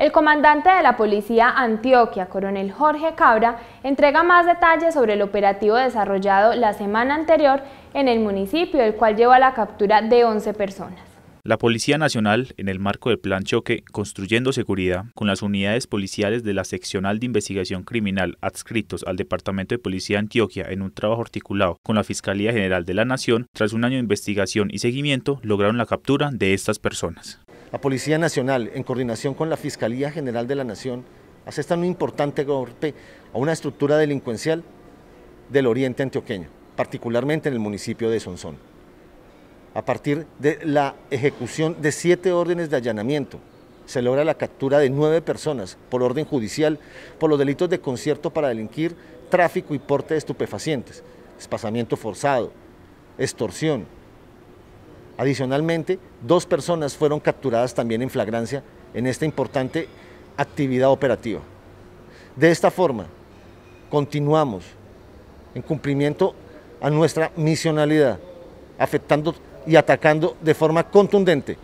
El comandante de la Policía Antioquia, coronel Jorge Cabra, entrega más detalles sobre el operativo desarrollado la semana anterior en el municipio, el cual llevó a la captura de 11 personas. La Policía Nacional, en el marco del Plan Choque Construyendo Seguridad, con las unidades policiales de la Seccional de Investigación Criminal adscritos al Departamento de Policía Antioquia en un trabajo articulado con la Fiscalía General de la Nación, tras un año de investigación y seguimiento, lograron la captura de estas personas. La Policía Nacional, en coordinación con la Fiscalía General de la Nación, este un importante golpe a una estructura delincuencial del oriente antioqueño, particularmente en el municipio de Sonsón. A partir de la ejecución de siete órdenes de allanamiento, se logra la captura de nueve personas por orden judicial por los delitos de concierto para delinquir, tráfico y porte de estupefacientes, espasamiento forzado, extorsión, Adicionalmente, dos personas fueron capturadas también en flagrancia en esta importante actividad operativa. De esta forma, continuamos en cumplimiento a nuestra misionalidad, afectando y atacando de forma contundente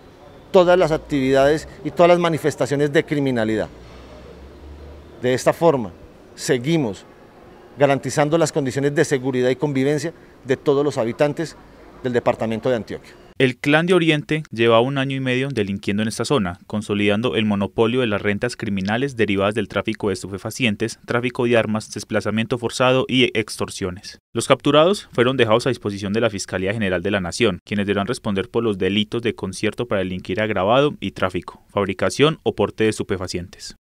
todas las actividades y todas las manifestaciones de criminalidad. De esta forma, seguimos garantizando las condiciones de seguridad y convivencia de todos los habitantes del departamento de Antioquia. El clan de Oriente llevaba un año y medio delinquiendo en esta zona, consolidando el monopolio de las rentas criminales derivadas del tráfico de estupefacientes, tráfico de armas, desplazamiento forzado y extorsiones. Los capturados fueron dejados a disposición de la Fiscalía General de la Nación, quienes deberán responder por los delitos de concierto para delinquir agravado y tráfico, fabricación o porte de estupefacientes.